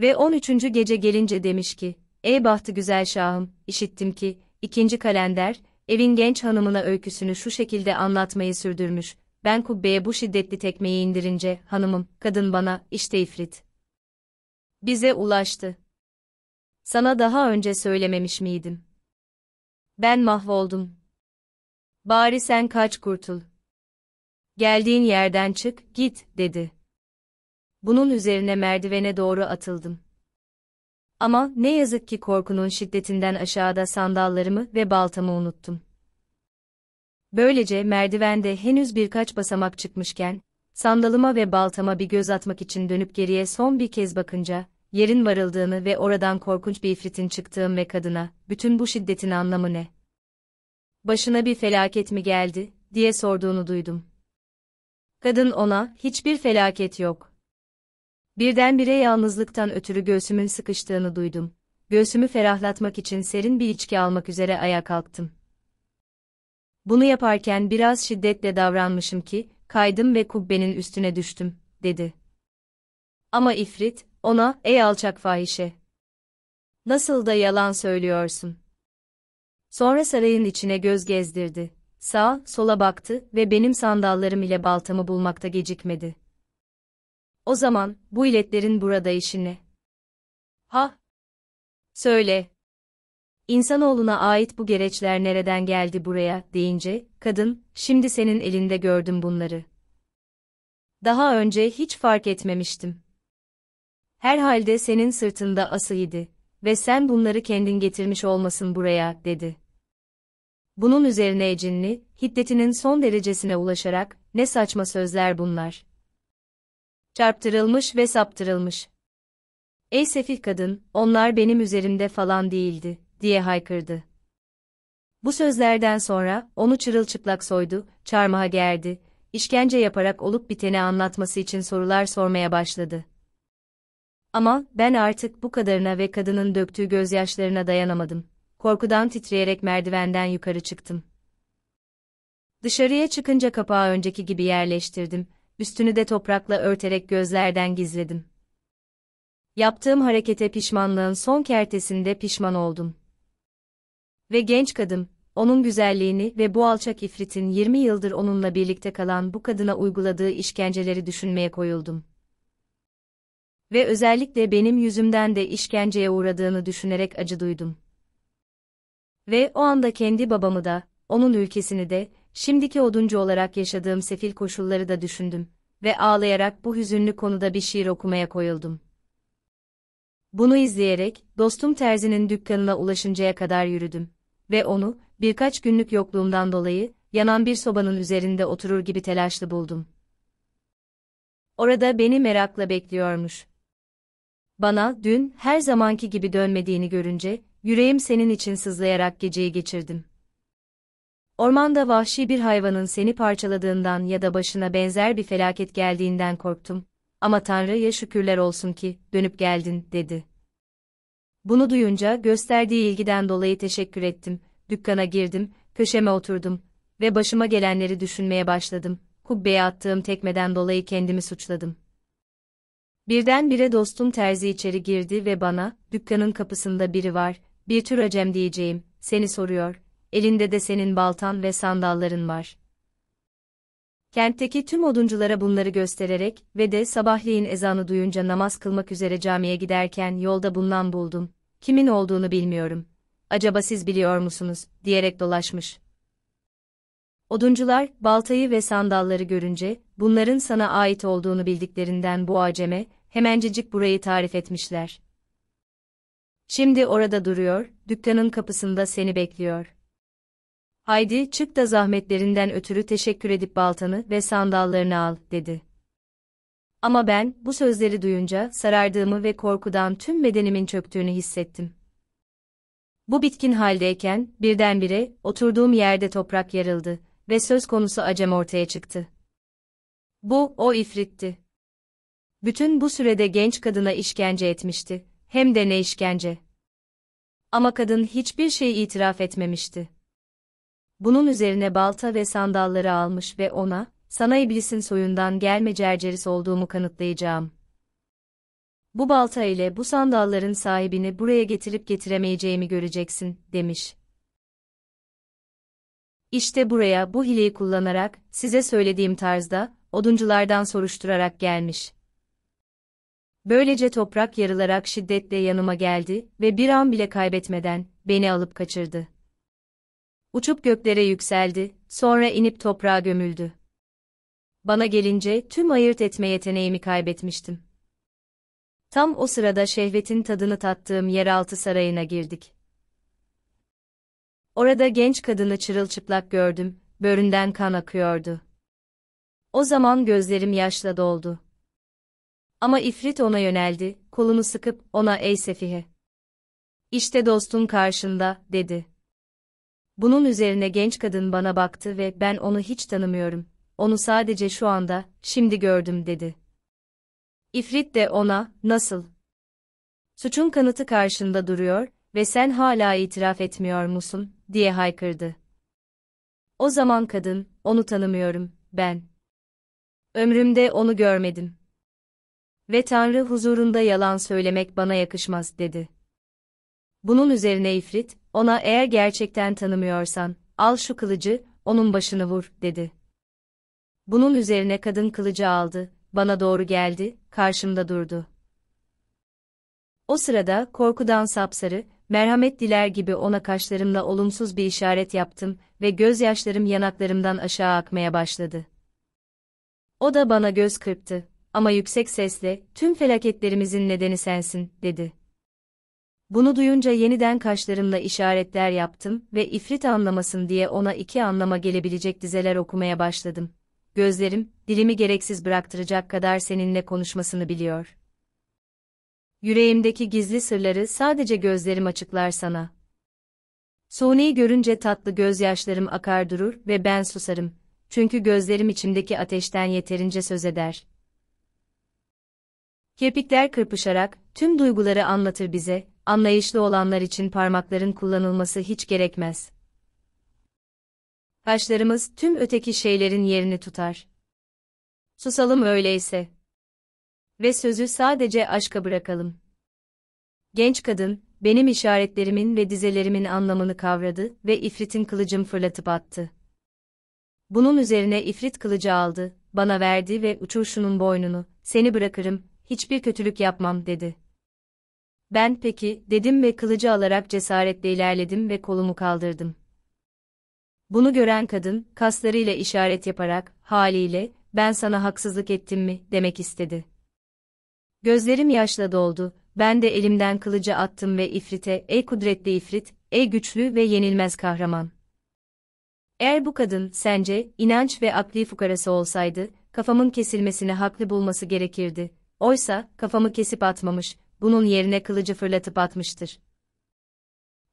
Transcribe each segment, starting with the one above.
Ve 13. gece gelince demiş ki, Ey bahtı güzel şahım, işittim ki, ikinci kalender, evin genç hanımına öyküsünü şu şekilde anlatmayı sürdürmüş. Ben kubbeye bu şiddetli tekmeyi indirince, hanımım, kadın bana, işte ifrit. Bize ulaştı. Sana daha önce söylememiş miydim? Ben mahvoldum. Bari sen kaç kurtul. Geldiğin yerden çık, git, dedi bunun üzerine merdivene doğru atıldım. Ama ne yazık ki korkunun şiddetinden aşağıda sandallarımı ve baltamı unuttum. Böylece merdivende henüz birkaç basamak çıkmışken, sandalıma ve baltama bir göz atmak için dönüp geriye son bir kez bakınca, yerin varıldığını ve oradan korkunç bir ifritin çıktığım ve kadına, bütün bu şiddetin anlamı ne? Başına bir felaket mi geldi, diye sorduğunu duydum. Kadın ona, hiçbir felaket yok Birdenbire yalnızlıktan ötürü göğsümün sıkıştığını duydum. Göğsümü ferahlatmak için serin bir içki almak üzere ayağa kalktım. Bunu yaparken biraz şiddetle davranmışım ki, kaydım ve kubbenin üstüne düştüm, dedi. Ama ifrit, ona, ey alçak fahişe! Nasıl da yalan söylüyorsun? Sonra sarayın içine göz gezdirdi. sağ, sola baktı ve benim sandallarım ile baltamı bulmakta gecikmedi. O zaman, bu iletlerin burada işini. Ha? Söyle. İnsanoğluna ait bu gereçler nereden geldi buraya, deyince, kadın, şimdi senin elinde gördüm bunları. Daha önce hiç fark etmemiştim. Herhalde senin sırtında asıydı ve sen bunları kendin getirmiş olmasın buraya, dedi. Bunun üzerine cinli, hiddetinin son derecesine ulaşarak, ne saçma sözler bunlar, Çarptırılmış ve saptırılmış. Ey sefih kadın, onlar benim üzerimde falan değildi, diye haykırdı. Bu sözlerden sonra, onu çırılçıplak soydu, çarmıha gerdi, işkence yaparak olup biteni anlatması için sorular sormaya başladı. Ama, ben artık bu kadarına ve kadının döktüğü gözyaşlarına dayanamadım. Korkudan titreyerek merdivenden yukarı çıktım. Dışarıya çıkınca kapağı önceki gibi yerleştirdim üstünü de toprakla örterek gözlerden gizledim. Yaptığım harekete pişmanlığın son kertesinde pişman oldum. Ve genç kadın, onun güzelliğini ve bu alçak ifritin 20 yıldır onunla birlikte kalan bu kadına uyguladığı işkenceleri düşünmeye koyuldum. Ve özellikle benim yüzümden de işkenceye uğradığını düşünerek acı duydum. Ve o anda kendi babamı da, onun ülkesini de, Şimdiki oduncu olarak yaşadığım sefil koşulları da düşündüm ve ağlayarak bu hüzünlü konuda bir şiir okumaya koyuldum. Bunu izleyerek, dostum Terzi'nin dükkanına ulaşıncaya kadar yürüdüm ve onu, birkaç günlük yokluğumdan dolayı, yanan bir sobanın üzerinde oturur gibi telaşlı buldum. Orada beni merakla bekliyormuş. Bana, dün, her zamanki gibi dönmediğini görünce, yüreğim senin için sızlayarak geceyi geçirdim. Ormanda vahşi bir hayvanın seni parçaladığından ya da başına benzer bir felaket geldiğinden korktum. Ama Tanrı'ya şükürler olsun ki, dönüp geldin, dedi. Bunu duyunca gösterdiği ilgiden dolayı teşekkür ettim, dükkana girdim, köşeme oturdum ve başıma gelenleri düşünmeye başladım. Kubbeye attığım tekmeden dolayı kendimi suçladım. Birdenbire dostum terzi içeri girdi ve bana, dükkanın kapısında biri var, bir tür acem diyeceğim, seni soruyor, elinde de senin baltan ve sandalların var. Kentteki tüm odunculara bunları göstererek ve de sabahleyin ezanı duyunca namaz kılmak üzere camiye giderken yolda bundan buldum. Kimin olduğunu bilmiyorum. Acaba siz biliyor musunuz? diyerek dolaşmış. Oduncular, baltayı ve sandalları görünce, bunların sana ait olduğunu bildiklerinden bu aceme, hemencecik burayı tarif etmişler. Şimdi orada duruyor, dükkanın kapısında seni bekliyor haydi çık da zahmetlerinden ötürü teşekkür edip baltanı ve sandallarını al, dedi. Ama ben, bu sözleri duyunca sarardığımı ve korkudan tüm bedenimin çöktüğünü hissettim. Bu bitkin haldeyken, birdenbire, oturduğum yerde toprak yarıldı ve söz konusu acem ortaya çıktı. Bu, o ifritti. Bütün bu sürede genç kadına işkence etmişti, hem de ne işkence. Ama kadın hiçbir şeyi itiraf etmemişti. Bunun üzerine balta ve sandalları almış ve ona, sana iblisin soyundan gelme cerceris olduğumu kanıtlayacağım. Bu balta ile bu sandalların sahibini buraya getirip getiremeyeceğimi göreceksin, demiş. İşte buraya bu hileyi kullanarak, size söylediğim tarzda, odunculardan soruşturarak gelmiş. Böylece toprak yarılarak şiddetle yanıma geldi ve bir an bile kaybetmeden, beni alıp kaçırdı. Uçup göklere yükseldi, sonra inip toprağa gömüldü. Bana gelince tüm ayırt etme yeteneğimi kaybetmiştim. Tam o sırada şehvetin tadını tattığım yeraltı sarayına girdik. Orada genç kadını çırılçıplak gördüm, böründen kan akıyordu. O zaman gözlerim yaşla doldu. Ama ifrit ona yöneldi, kolunu sıkıp ona ey Sefihe. İşte dostun karşında, dedi. Bunun üzerine genç kadın bana baktı ve ben onu hiç tanımıyorum. Onu sadece şu anda, şimdi gördüm dedi. İfrit de ona, nasıl? Suçun kanıtı karşında duruyor ve sen hala itiraf etmiyor musun, diye haykırdı. O zaman kadın, onu tanımıyorum, ben. Ömrümde onu görmedim. Ve Tanrı huzurunda yalan söylemek bana yakışmaz, dedi. Bunun üzerine İfrit ona eğer gerçekten tanımıyorsan, al şu kılıcı, onun başını vur, dedi. Bunun üzerine kadın kılıcı aldı, bana doğru geldi, karşımda durdu. O sırada korkudan sapsarı, merhamet diler gibi ona kaşlarımla olumsuz bir işaret yaptım ve gözyaşlarım yanaklarımdan aşağı akmaya başladı. O da bana göz kırptı ama yüksek sesle, tüm felaketlerimizin nedeni sensin, dedi. Bunu duyunca yeniden kaşlarımla işaretler yaptım ve ifrit anlamasın diye ona iki anlama gelebilecek dizeler okumaya başladım. Gözlerim, dilimi gereksiz bıraktıracak kadar seninle konuşmasını biliyor. Yüreğimdeki gizli sırları sadece gözlerim açıklar sana. Suni'yi görünce tatlı gözyaşlarım akar durur ve ben susarım. Çünkü gözlerim içimdeki ateşten yeterince söz eder. Kirpikler kırpışarak tüm duyguları anlatır bize, anlayışlı olanlar için parmakların kullanılması hiç gerekmez. Kaşlarımız tüm öteki şeylerin yerini tutar. Susalım öyleyse. Ve sözü sadece aşka bırakalım. Genç kadın, benim işaretlerimin ve dizelerimin anlamını kavradı ve ifritin kılıcım fırlatıp attı. Bunun üzerine ifrit kılıcı aldı, bana verdi ve uçur şunun boynunu, seni bırakırım, hiçbir kötülük yapmam dedi. Ben peki, dedim ve kılıcı alarak cesaretle ilerledim ve kolumu kaldırdım. Bunu gören kadın, kaslarıyla işaret yaparak, haliyle, ben sana haksızlık ettim mi, demek istedi. Gözlerim yaşla doldu, ben de elimden kılıcı attım ve ifrite, ey kudretli ifrit, ey güçlü ve yenilmez kahraman. Eğer bu kadın, sence, inanç ve akli fukarası olsaydı, kafamın kesilmesini haklı bulması gerekirdi. Oysa, kafamı kesip atmamış, bunun yerine kılıcı fırlatıp atmıştır.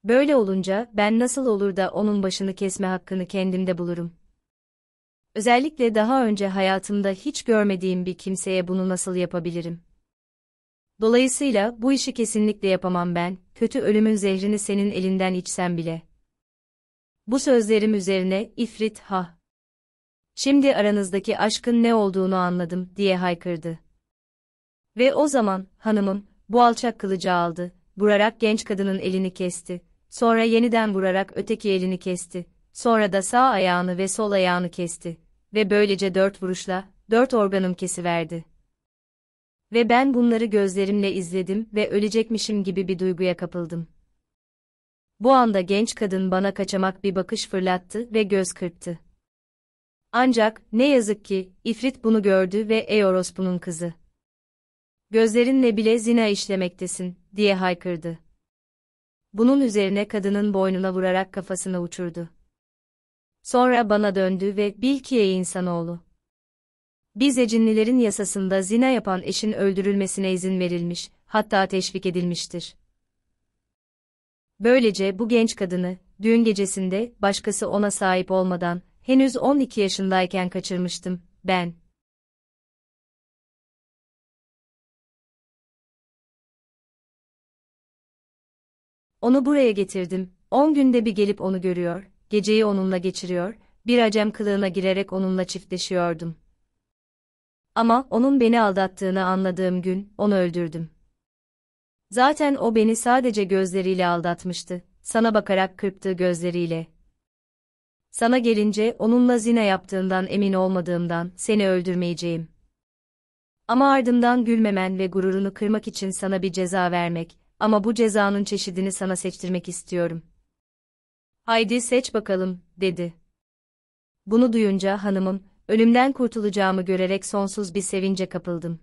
Böyle olunca ben nasıl olur da onun başını kesme hakkını kendimde bulurum. Özellikle daha önce hayatımda hiç görmediğim bir kimseye bunu nasıl yapabilirim? Dolayısıyla bu işi kesinlikle yapamam ben, kötü ölümün zehrini senin elinden içsem bile. Bu sözlerim üzerine ifrit ha. Şimdi aranızdaki aşkın ne olduğunu anladım diye haykırdı. Ve o zaman, hanımım, bu alçak kılıcı aldı, vurarak genç kadının elini kesti. Sonra yeniden vurarak öteki elini kesti. Sonra da sağ ayağını ve sol ayağını kesti. Ve böylece dört vuruşla, dört organım kesiverdi. Ve ben bunları gözlerimle izledim ve ölecekmişim gibi bir duyguya kapıldım. Bu anda genç kadın bana kaçamak bir bakış fırlattı ve göz kırptı. Ancak, ne yazık ki, ifrit bunu gördü ve ey bunun kızı gözlerinle bile zina işlemektesin, diye haykırdı. Bunun üzerine kadının boynuna vurarak kafasını uçurdu. Sonra bana döndü ve bil ki ey insanoğlu. Bize cinlilerin yasasında zina yapan eşin öldürülmesine izin verilmiş, hatta teşvik edilmiştir. Böylece bu genç kadını, düğün gecesinde başkası ona sahip olmadan, henüz 12 yaşındayken kaçırmıştım, ben. Onu buraya getirdim, on günde bir gelip onu görüyor, geceyi onunla geçiriyor, bir acem kılığına girerek onunla çiftleşiyordum. Ama onun beni aldattığını anladığım gün, onu öldürdüm. Zaten o beni sadece gözleriyle aldatmıştı, sana bakarak kırptığı gözleriyle. Sana gelince onunla zina yaptığından emin olmadığımdan seni öldürmeyeceğim. Ama ardından gülmemen ve gururunu kırmak için sana bir ceza vermek, ama bu cezanın çeşidini sana seçtirmek istiyorum. Haydi seç bakalım, dedi. Bunu duyunca hanımım, ölümden kurtulacağımı görerek sonsuz bir sevince kapıldım.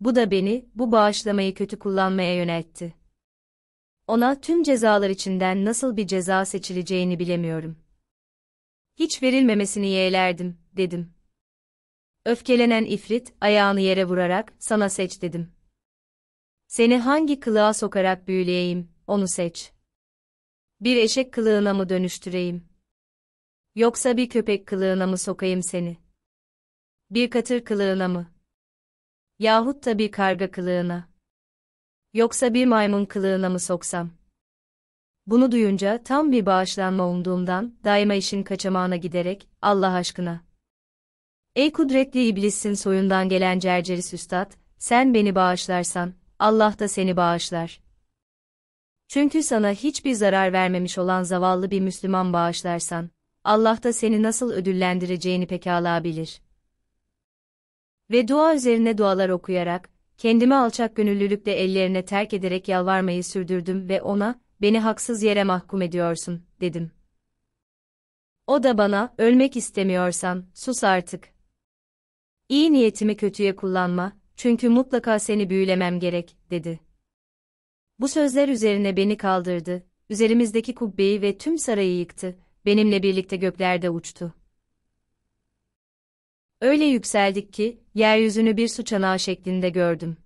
Bu da beni, bu bağışlamayı kötü kullanmaya yöneltti. Ona tüm cezalar içinden nasıl bir ceza seçileceğini bilemiyorum. Hiç verilmemesini yeğlerdim, dedim. Öfkelenen ifrit, ayağını yere vurarak, sana seç dedim. Seni hangi kılığa sokarak büyüleyeyim, onu seç. Bir eşek kılığına mı dönüştüreyim? Yoksa bir köpek kılığına mı sokayım seni? Bir katır kılığına mı? Yahut da bir karga kılığına? Yoksa bir maymun kılığına mı soksam? Bunu duyunca tam bir bağışlanma umduğumdan daima işin kaçamağına giderek Allah aşkına. Ey kudretli iblissin soyundan gelen cerceris üstad, sen beni bağışlarsan, Allah da seni bağışlar. Çünkü sana hiçbir zarar vermemiş olan zavallı bir Müslüman bağışlarsan, Allah da seni nasıl ödüllendireceğini pekala bilir. Ve dua üzerine dualar okuyarak, kendimi alçak gönüllülükle ellerine terk ederek yalvarmayı sürdürdüm ve ona, beni haksız yere mahkum ediyorsun, dedim. O da bana, ölmek istemiyorsan, sus artık. İyi niyetimi kötüye kullanma, çünkü mutlaka seni büyülemem gerek, dedi. Bu sözler üzerine beni kaldırdı, üzerimizdeki kubbeyi ve tüm sarayı yıktı, benimle birlikte göklerde uçtu. Öyle yükseldik ki, yeryüzünü bir su çanağı şeklinde gördüm.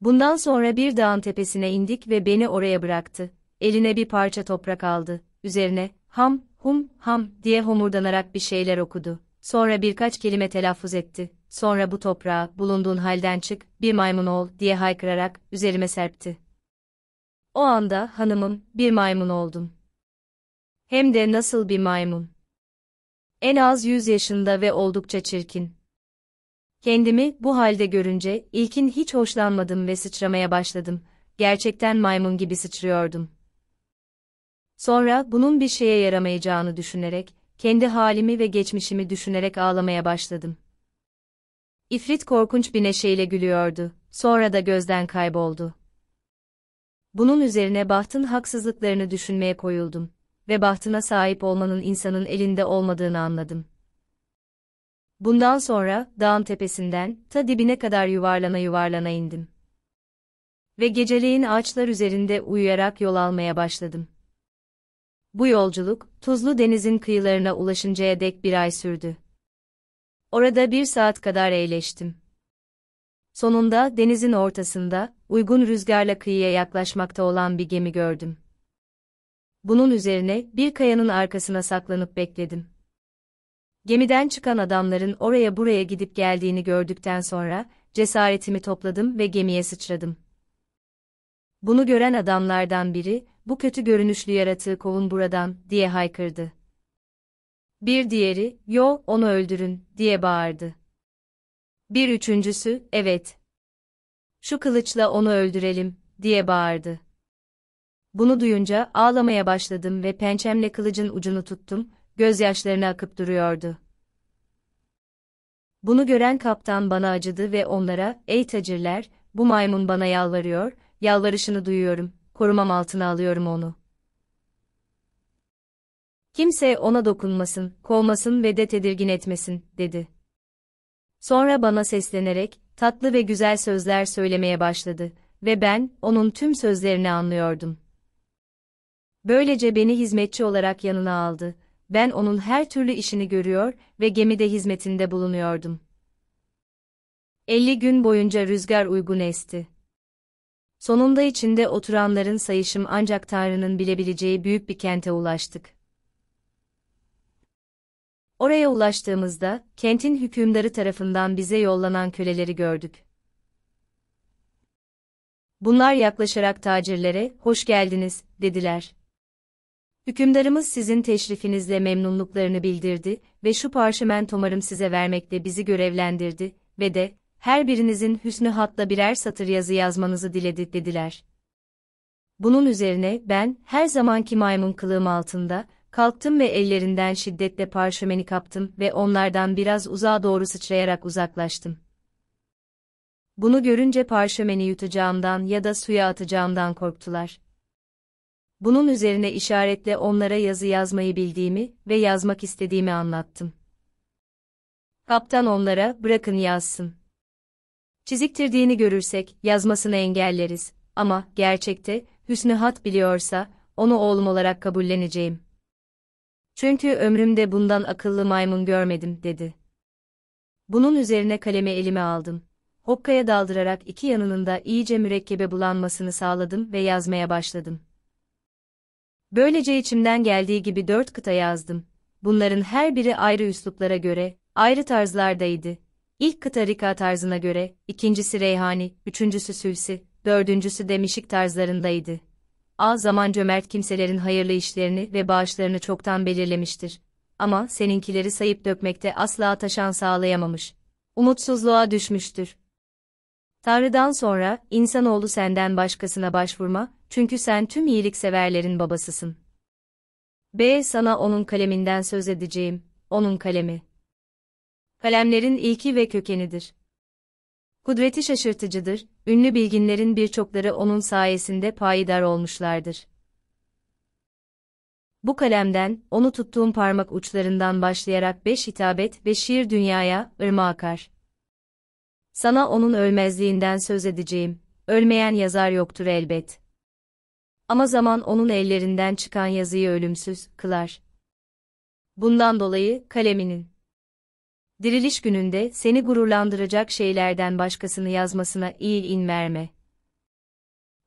Bundan sonra bir dağın tepesine indik ve beni oraya bıraktı. Eline bir parça toprak aldı. Üzerine, ham, hum, ham diye homurdanarak bir şeyler okudu. Sonra birkaç kelime telaffuz etti sonra bu toprağa, bulunduğun halden çık, bir maymun ol, diye haykırarak, üzerime serpti. O anda, hanımım, bir maymun oldum. Hem de nasıl bir maymun. En az yüz yaşında ve oldukça çirkin. Kendimi bu halde görünce ilkin hiç hoşlanmadım ve sıçramaya başladım. Gerçekten maymun gibi sıçrıyordum. Sonra bunun bir şeye yaramayacağını düşünerek, kendi halimi ve geçmişimi düşünerek ağlamaya başladım. İfrit korkunç bir neşeyle gülüyordu, sonra da gözden kayboldu. Bunun üzerine Baht'ın haksızlıklarını düşünmeye koyuldum ve bahtına sahip olmanın insanın elinde olmadığını anladım. Bundan sonra dağın tepesinden ta dibine kadar yuvarlana yuvarlana indim. Ve geceleyin ağaçlar üzerinde uyuyarak yol almaya başladım. Bu yolculuk, tuzlu denizin kıyılarına ulaşıncaya dek bir ay sürdü. Orada bir saat kadar eğleştim. Sonunda denizin ortasında, uygun rüzgarla kıyıya yaklaşmakta olan bir gemi gördüm. Bunun üzerine bir kayanın arkasına saklanıp bekledim. Gemiden çıkan adamların oraya buraya gidip geldiğini gördükten sonra cesaretimi topladım ve gemiye sıçradım. Bunu gören adamlardan biri, bu kötü görünüşlü yaratığı kovun buradan, diye haykırdı. Bir diğeri, yo, onu öldürün, diye bağırdı. Bir üçüncüsü, evet. Şu kılıçla onu öldürelim, diye bağırdı. Bunu duyunca ağlamaya başladım ve pençemle kılıcın ucunu tuttum, gözyaşlarına akıp duruyordu. Bunu gören kaptan bana acıdı ve onlara, ey tacirler, bu maymun bana yalvarıyor, yalvarışını duyuyorum, korumam altına alıyorum onu.'' Kimse ona dokunmasın, kovmasın ve de tedirgin etmesin, dedi. Sonra bana seslenerek, tatlı ve güzel sözler söylemeye başladı ve ben, onun tüm sözlerini anlıyordum. Böylece beni hizmetçi olarak yanına aldı, ben onun her türlü işini görüyor ve gemide hizmetinde bulunuyordum. 50 gün boyunca rüzgar uygun esti. Sonunda içinde oturanların sayışım ancak Tanrı'nın bilebileceği büyük bir kente ulaştık. Oraya ulaştığımızda, kentin hükümdarı tarafından bize yollanan köleleri gördük. Bunlar yaklaşarak tacirlere, hoş geldiniz, dediler. Hükümdarımız sizin teşrifinizle memnunluklarını bildirdi ve şu parşömen umarım size vermekle bizi görevlendirdi ve de, her birinizin hüsnü hatla birer satır yazı yazmanızı diledi, dediler. Bunun üzerine ben, her zamanki maymun kılığım altında, Kalktım ve ellerinden şiddetle parşömeni kaptım ve onlardan biraz uzağa doğru sıçrayarak uzaklaştım. Bunu görünce parşömeni yutacağımdan ya da suya atacağımdan korktular. Bunun üzerine işaretle onlara yazı yazmayı bildiğimi ve yazmak istediğimi anlattım. Kaptan onlara, bırakın yazsın. Çiziktirdiğini görürsek, yazmasını engelleriz, ama, gerçekte, Hüsnü Hat biliyorsa, onu oğlum olarak kabulleneceğim. Çünkü ömrümde bundan akıllı maymun görmedim, dedi. Bunun üzerine kalemi elime aldım. Hokkaya daldırarak iki yanının da iyice mürekkebe bulanmasını sağladım ve yazmaya başladım. Böylece içimden geldiği gibi dört kıta yazdım. Bunların her biri ayrı üsluplara göre, ayrı tarzlardaydı. İlk kıta Rika tarzına göre, ikincisi Reyhani, üçüncüsü Sülsi, dördüncüsü demişik tarzlarındaydı. A zaman cömert kimselerin hayırlı işlerini ve bağışlarını çoktan belirlemiştir. Ama seninkileri sayıp dökmekte asla taşan sağlayamamış. Umutsuzluğa düşmüştür. Tanrı'dan sonra, insanoğlu senden başkasına başvurma, çünkü sen tüm iyilikseverlerin babasısın. B. Sana onun kaleminden söz edeceğim, onun kalemi. Kalemlerin ilki ve kökenidir. Kudreti şaşırtıcıdır, ünlü bilginlerin birçokları onun sayesinde payidar olmuşlardır. Bu kalemden, onu tuttuğum parmak uçlarından başlayarak beş hitabet ve şiir dünyaya, ırma akar. Sana onun ölmezliğinden söz edeceğim, ölmeyen yazar yoktur elbet. Ama zaman onun ellerinden çıkan yazıyı ölümsüz, kılar. Bundan dolayı, kaleminin Diriliş gününde seni gururlandıracak şeylerden başkasını yazmasına iyi merme.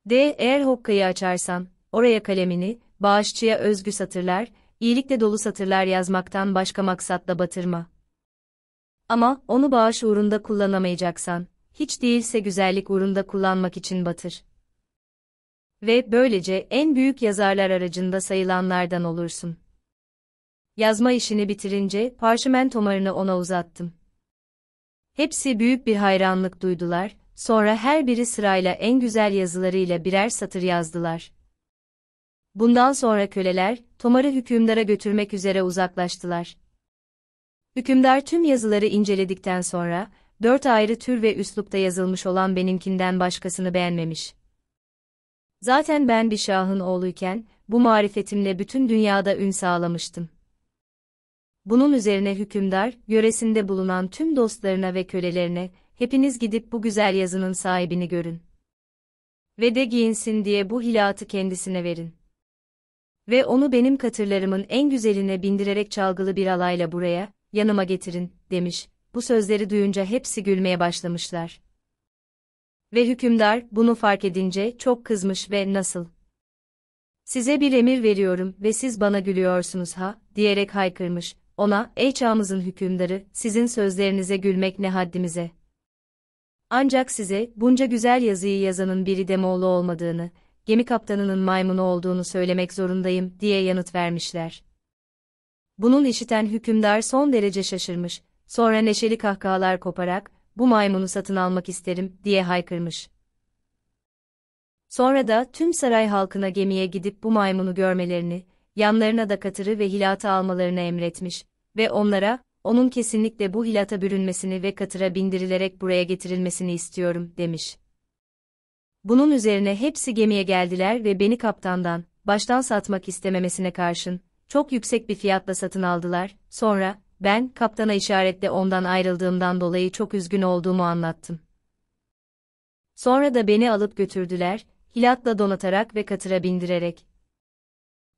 D. Eğer hokkayı açarsan, oraya kalemini, bağışçıya özgü satırlar, iyilikle dolu satırlar yazmaktan başka maksatla batırma. Ama onu bağış uğrunda kullanamayacaksan, hiç değilse güzellik uğrunda kullanmak için batır. Ve böylece en büyük yazarlar aracında sayılanlardan olursun yazma işini bitirince parşümentomarını ona uzattım. Hepsi büyük bir hayranlık duydular, sonra her biri sırayla en güzel yazılarıyla birer satır yazdılar. Bundan sonra köleler, Tomar'ı hükümdara götürmek üzere uzaklaştılar. Hükümdar tüm yazıları inceledikten sonra, dört ayrı tür ve üslupta yazılmış olan benimkinden başkasını beğenmemiş. Zaten ben bir şahın oğluyken, bu marifetimle bütün dünyada ün sağlamıştım. Bunun üzerine hükümdar, yöresinde bulunan tüm dostlarına ve kölelerine, hepiniz gidip bu güzel yazının sahibini görün. Ve de giyinsin diye bu hilatı kendisine verin. Ve onu benim katırlarımın en güzeline bindirerek çalgılı bir alayla buraya, yanıma getirin, demiş. Bu sözleri duyunca hepsi gülmeye başlamışlar. Ve hükümdar, bunu fark edince çok kızmış ve nasıl? Size bir emir veriyorum ve siz bana gülüyorsunuz ha, diyerek haykırmış, ona, ey çağımızın hükümdarı, sizin sözlerinize gülmek ne haddimize. Ancak size, bunca güzel yazıyı yazanın biri Demoğlu olmadığını, gemi kaptanının maymunu olduğunu söylemek zorundayım, diye yanıt vermişler. Bunun işiten hükümdar son derece şaşırmış, sonra neşeli kahkahalar koparak, bu maymunu satın almak isterim, diye haykırmış. Sonra da tüm saray halkına gemiye gidip bu maymunu görmelerini, yanlarına da katırı ve hilatı almalarını emretmiş, ve onlara, onun kesinlikle bu hilata bürünmesini ve katıra bindirilerek buraya getirilmesini istiyorum, demiş. Bunun üzerine hepsi gemiye geldiler ve beni kaptandan, baştan satmak istememesine karşın, çok yüksek bir fiyatla satın aldılar, sonra, ben, kaptana işaretle ondan ayrıldığımdan dolayı çok üzgün olduğumu anlattım. Sonra da beni alıp götürdüler, hilatla donatarak ve katıra bindirerek.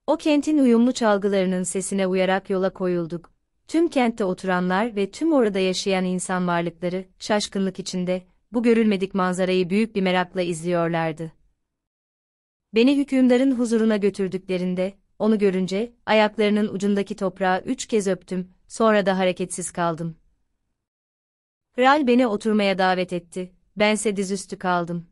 O kentin uyumlu çalgılarının sesine uyarak yola koyulduk. Tüm kentte oturanlar ve tüm orada yaşayan insan varlıkları, şaşkınlık içinde, bu görülmedik manzarayı büyük bir merakla izliyorlardı. Beni hükümdarın huzuruna götürdüklerinde, onu görünce, ayaklarının ucundaki toprağı üç kez öptüm, sonra da hareketsiz kaldım. Kral beni oturmaya davet etti, bense dizüstü kaldım.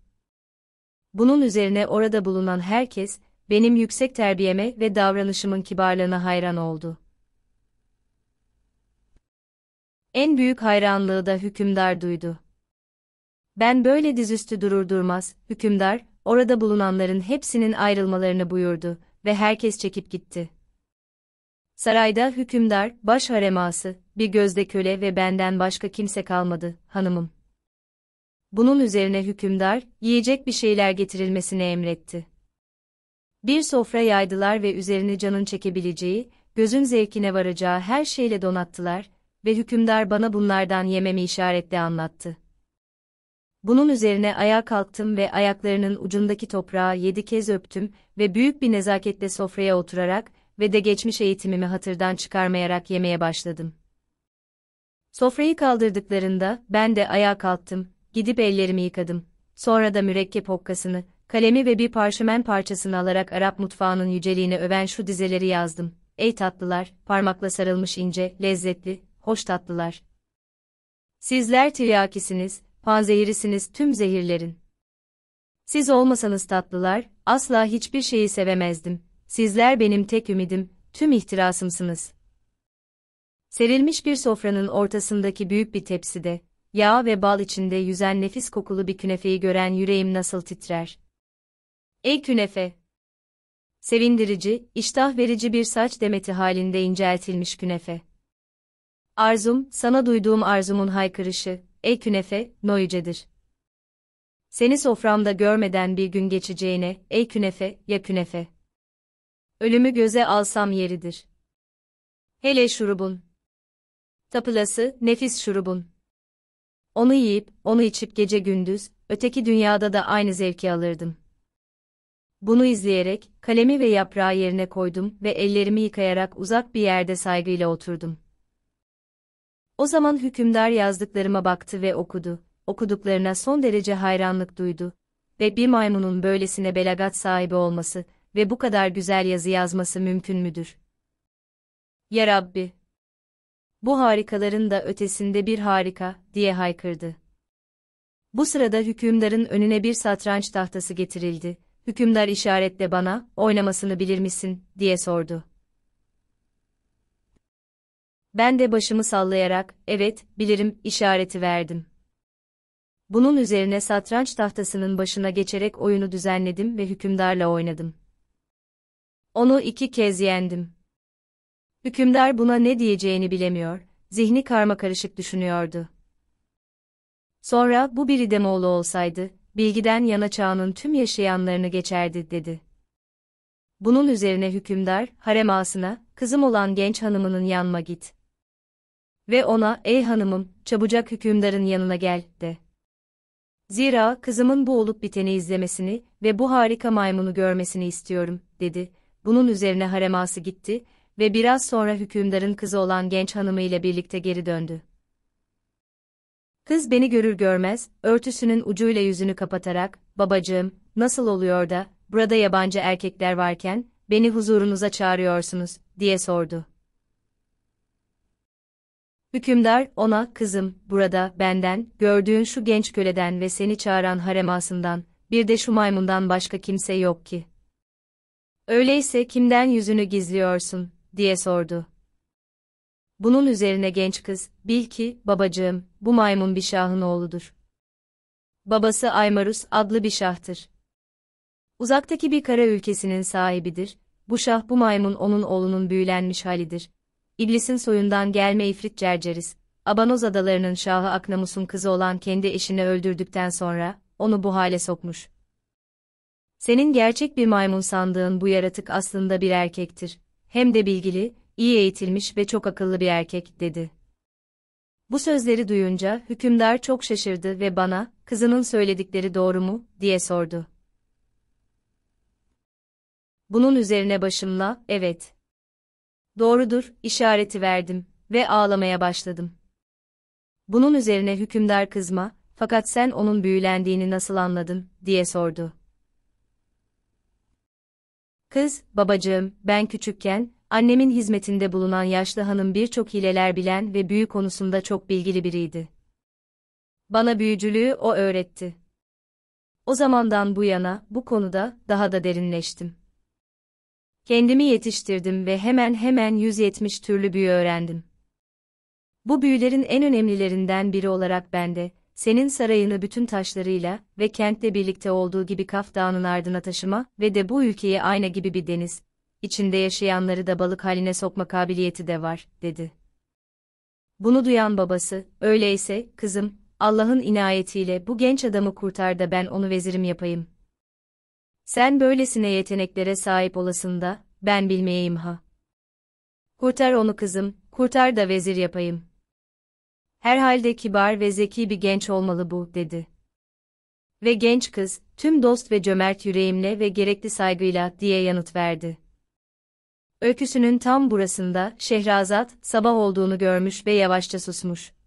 Bunun üzerine orada bulunan herkes, benim yüksek terbiyeme ve davranışımın kibarlığına hayran oldu. En büyük hayranlığı da hükümdar duydu. Ben böyle dizüstü durur durmaz, hükümdar, orada bulunanların hepsinin ayrılmalarını buyurdu ve herkes çekip gitti. Sarayda hükümdar, baş hareması, bir gözde köle ve benden başka kimse kalmadı, hanımım. Bunun üzerine hükümdar, yiyecek bir şeyler getirilmesini emretti. Bir sofra yaydılar ve üzerine canın çekebileceği, gözün zevkine varacağı her şeyle donattılar, ve hükümdar bana bunlardan yememi işaretle anlattı. Bunun üzerine ayağa kalktım ve ayaklarının ucundaki toprağı yedi kez öptüm ve büyük bir nezaketle sofraya oturarak ve de geçmiş eğitimimi hatırdan çıkarmayarak yemeye başladım. Sofrayı kaldırdıklarında ben de ayağa kalktım, gidip ellerimi yıkadım. Sonra da mürekkep hokkasını, kalemi ve bir parşömen parçasını alarak Arap mutfağının yüceliğini öven şu dizeleri yazdım. Ey tatlılar, parmakla sarılmış ince, lezzetli, hoş tatlılar. Sizler tiryakisiniz, panzehirisiniz tüm zehirlerin. Siz olmasanız tatlılar, asla hiçbir şeyi sevemezdim. Sizler benim tek ümidim, tüm ihtirasımsınız. Serilmiş bir sofranın ortasındaki büyük bir tepside, yağ ve bal içinde yüzen nefis kokulu bir künefeyi gören yüreğim nasıl titrer. Ey künefe! Sevindirici, iştah verici bir saç demeti halinde inceltilmiş künefe. Arzum, sana duyduğum arzumun haykırışı, ey künefe, no Seni soframda görmeden bir gün geçeceğine, ey künefe, ya künefe. Ölümü göze alsam yeridir. Hele şurubun. Tapılası, nefis şurubun. Onu yiyip, onu içip gece gündüz, öteki dünyada da aynı zevki alırdım. Bunu izleyerek, kalemi ve yaprağı yerine koydum ve ellerimi yıkayarak uzak bir yerde saygıyla oturdum. O zaman hükümdar yazdıklarıma baktı ve okudu. Okuduklarına son derece hayranlık duydu. Ve bir maymunun böylesine belagat sahibi olması ve bu kadar güzel yazı yazması mümkün müdür? Ya Rabbi! Bu harikaların da ötesinde bir harika, diye haykırdı. Bu sırada hükümdarın önüne bir satranç tahtası getirildi. Hükümdar işaretle bana, oynamasını bilir misin, diye sordu. Ben de başımı sallayarak, evet, bilirim, işareti verdim. Bunun üzerine satranç tahtasının başına geçerek oyunu düzenledim ve hükümdarla oynadım. Onu iki kez yendim. Hükümdar buna ne diyeceğini bilemiyor, zihni karmakarışık düşünüyordu. Sonra bu bir İdemoğlu olsaydı, bilgiden yana çağının tüm yaşayanlarını geçerdi dedi. Bunun üzerine hükümdar, harem ağasına, kızım olan genç hanımının yanma git, ve ona ''Ey hanımım, çabucak hükümdarın yanına gel'' de. Zira kızımın bu olup biteni izlemesini ve bu harika maymunu görmesini istiyorum, dedi. Bunun üzerine hareması gitti ve biraz sonra hükümdarın kızı olan genç hanımıyla birlikte geri döndü. Kız beni görür görmez, örtüsünün ucuyla yüzünü kapatarak, babacığım, nasıl oluyor da, burada yabancı erkekler varken, beni huzurunuza çağırıyorsunuz, diye sordu. Hükümdar ona, kızım, burada, benden, gördüğün şu genç köleden ve seni çağıran haremasından, bir de şu maymundan başka kimse yok ki. Öyleyse kimden yüzünü gizliyorsun, diye sordu. Bunun üzerine genç kız, bil ki, babacığım, bu maymun bir şahın oğludur. Babası Aymarus adlı bir şahtır. Uzaktaki bir kara ülkesinin sahibidir, bu şah bu maymun onun oğlunun büyülenmiş halidir, İblisin soyundan gelme ifrit Cerceris, Abanoz adalarının şahı Aknamus'un kızı olan kendi eşini öldürdükten sonra, onu bu hale sokmuş. Senin gerçek bir maymun sandığın bu yaratık aslında bir erkektir. Hem de bilgili, iyi eğitilmiş ve çok akıllı bir erkek, dedi. Bu sözleri duyunca hükümdar çok şaşırdı ve bana, kızının söyledikleri doğru mu, diye sordu. Bunun üzerine başımla, evet, doğrudur, işareti verdim ve ağlamaya başladım. Bunun üzerine hükümdar kızma, fakat sen onun büyülendiğini nasıl anladın, diye sordu. Kız, babacığım, ben küçükken, annemin hizmetinde bulunan yaşlı hanım birçok hileler bilen ve büyü konusunda çok bilgili biriydi. Bana büyücülüğü o öğretti. O zamandan bu yana, bu konuda, daha da derinleştim. Kendimi yetiştirdim ve hemen hemen 170 türlü büyü öğrendim. Bu büyülerin en önemlilerinden biri olarak bende, senin sarayını bütün taşlarıyla ve kentle birlikte olduğu gibi Kaf Dağı'nın ardına taşıma ve de bu ülkeyi ayna gibi bir deniz, içinde yaşayanları da balık haline sokma kabiliyeti de var, dedi. Bunu duyan babası, öyleyse, kızım, Allah'ın inayetiyle bu genç adamı kurtar da ben onu vezirim yapayım, sen böylesine yeteneklere sahip olasın da, ben bilmeyeyim ha. Kurtar onu kızım, kurtar da vezir yapayım. Herhalde kibar ve zeki bir genç olmalı bu, dedi. Ve genç kız, tüm dost ve cömert yüreğimle ve gerekli saygıyla, diye yanıt verdi. Öyküsünün tam burasında, Şehrazat, sabah olduğunu görmüş ve yavaşça susmuş.